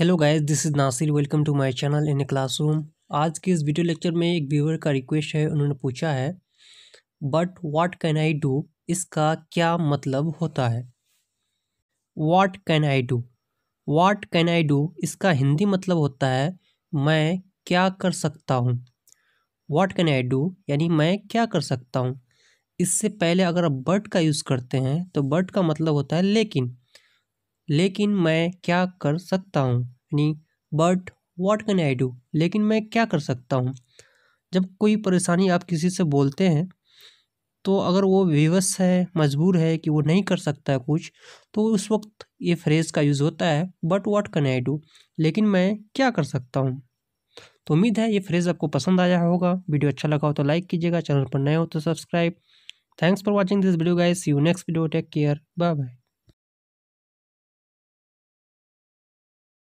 hello guys this is Nasir welcome to my channel in a classroom आज के इस video lecture में एक व्यूअर का रिक्वेस्ट है उन्होंने पूछा है but what can I do इसका क्या मतलब होता है what can I do what can I do इसका हिंदी मतलब होता है मैं क्या कर सकता हूँ व्हाट कैन आई डू यानी मैं क्या कर सकता हूँ इससे पहले अगर आप बट का यूज़ करते हैं तो बट का मतलब होता है लेकिन लेकिन मैं क्या कर सकता हूँ यानी but what can I do लेकिन मैं क्या कर सकता हूँ जब कोई परेशानी आप किसी से बोलते हैं तो अगर वो विवश है मजबूर है कि वो नहीं कर सकता है कुछ तो उस वक्त ये फ्रेज़ का यूज़ होता है but what can I do लेकिन मैं क्या कर सकता हूँ तो उम्मीद है ये फ्रेज़ आपको पसंद आया होगा वीडियो अच्छा लगा हो तो लाइक कीजिएगा चैनल पर नए हो तो subscribe thanks for watching this video guys see you next video take care bye bye